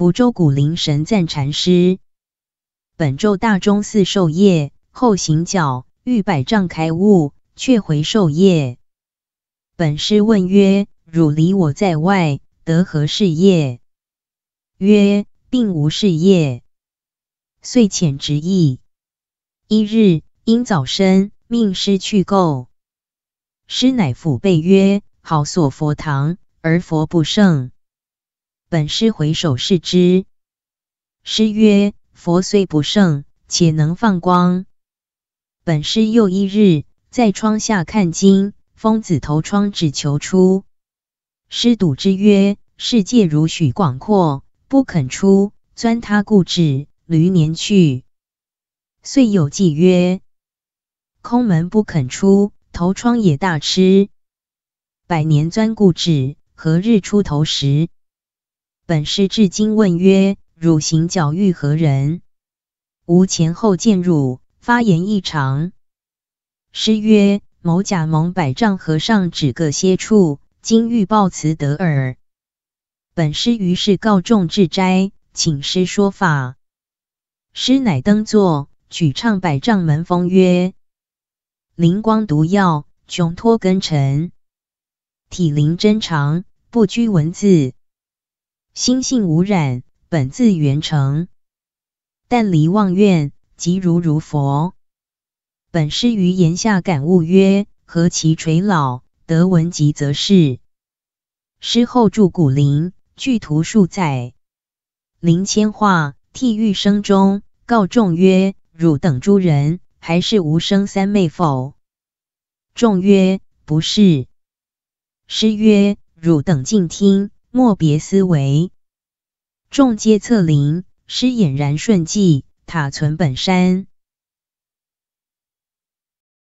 福州古林神赞禅师，本咒大钟寺受业后行脚，欲百丈开悟，却回受业。本师问曰：“汝离我在外，得何事业？”曰：“并无事业。”遂遣直意。一日，因早生命师去购，师乃抚背曰：“好所佛堂，而佛不胜。”本师回首视之，师曰：“佛虽不圣，且能放光。”本师又一日在窗下看经，疯子投窗只求出。师赌之曰：“世界如许广阔，不肯出，钻他固执，驴年去。”遂有记曰：“空门不肯出，投窗也大痴。百年钻固执，何日出头时？”本师至今问曰：“汝行脚欲何人？”吾前后见汝发言异常。师曰：“某甲蒙百丈和尚指个些处，今欲报慈得耳。”本师于是告众至斋，请师说法。师乃登座，举唱百丈门风曰：“灵光毒药，穷脱根尘。体灵真长，不拘文字。”心性无染，本自圆成。但离妄愿，即如如佛。本师于言下感悟曰：何其垂老，得闻即则是。师后著古林，具图数载。林千化替玉生中告众曰：汝等诸人，还是无生三昧否？众曰：不是。师曰：汝等静听。莫别思维，众皆策灵，师俨然顺迹，塔存本山。